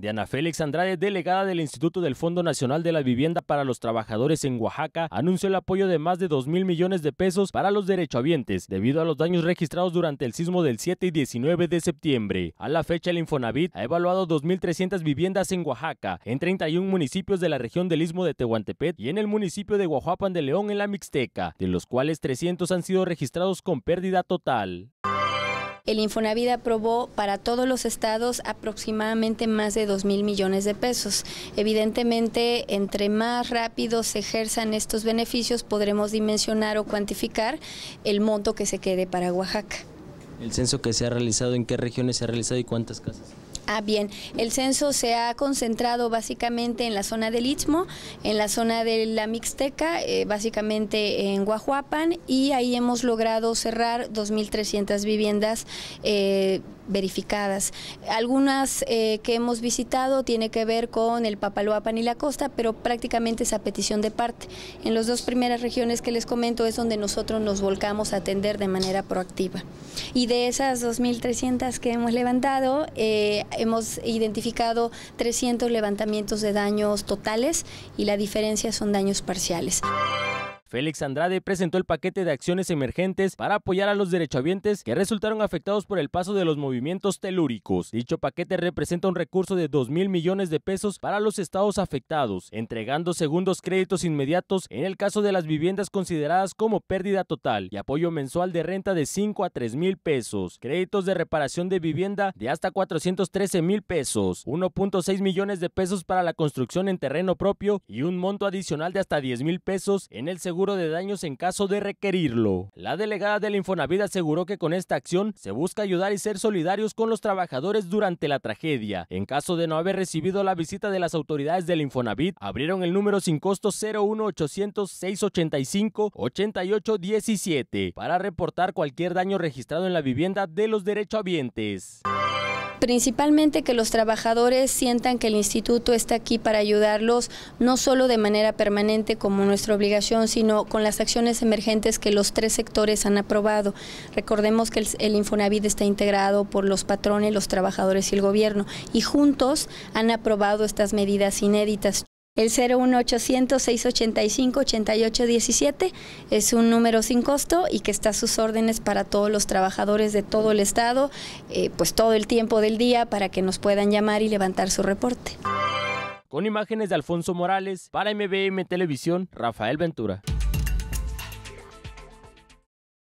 Diana Félix Andrade, delegada del Instituto del Fondo Nacional de la Vivienda para los Trabajadores en Oaxaca, anunció el apoyo de más de 2 mil millones de pesos para los derechohabientes debido a los daños registrados durante el sismo del 7 y 19 de septiembre. A la fecha, el Infonavit ha evaluado 2.300 viviendas en Oaxaca, en 31 municipios de la región del Istmo de Tehuantepec y en el municipio de Guajuapan de León en la Mixteca, de los cuales 300 han sido registrados con pérdida total el Infonavida aprobó para todos los estados aproximadamente más de 2 mil millones de pesos. Evidentemente, entre más rápido se ejerzan estos beneficios, podremos dimensionar o cuantificar el monto que se quede para Oaxaca. ¿El censo que se ha realizado, en qué regiones se ha realizado y cuántas casas? Ah, bien. El censo se ha concentrado básicamente en la zona del Istmo, en la zona de la Mixteca, eh, básicamente en Guajuapan, y ahí hemos logrado cerrar 2.300 viviendas. Eh, verificadas. Algunas eh, que hemos visitado tiene que ver con el Papaloapan y la costa, pero prácticamente es a petición de parte. En las dos primeras regiones que les comento es donde nosotros nos volcamos a atender de manera proactiva. Y de esas 2.300 que hemos levantado, eh, hemos identificado 300 levantamientos de daños totales y la diferencia son daños parciales. Félix Andrade presentó el paquete de acciones emergentes para apoyar a los derechohabientes que resultaron afectados por el paso de los movimientos telúricos. Dicho paquete representa un recurso de 2 mil millones de pesos para los estados afectados, entregando segundos créditos inmediatos en el caso de las viviendas consideradas como pérdida total y apoyo mensual de renta de 5 a 3 mil pesos, créditos de reparación de vivienda de hasta 413 mil pesos, 1.6 millones de pesos para la construcción en terreno propio y un monto adicional de hasta 10 mil pesos en el segundo de daños en caso de requerirlo. La delegada del Infonavit aseguró que con esta acción se busca ayudar y ser solidarios con los trabajadores durante la tragedia. En caso de no haber recibido la visita de las autoridades del Infonavit, abrieron el número sin costo 01800 685 8817 para reportar cualquier daño registrado en la vivienda de los derechohabientes. Principalmente que los trabajadores sientan que el instituto está aquí para ayudarlos, no solo de manera permanente como nuestra obligación, sino con las acciones emergentes que los tres sectores han aprobado. Recordemos que el, Infonavid Infonavit está integrado por los patrones, los trabajadores y el gobierno, y juntos han aprobado estas medidas inéditas. El 01800-685-8817 es un número sin costo y que está a sus órdenes para todos los trabajadores de todo el estado, eh, pues todo el tiempo del día para que nos puedan llamar y levantar su reporte. Con imágenes de Alfonso Morales, para MBM Televisión, Rafael Ventura.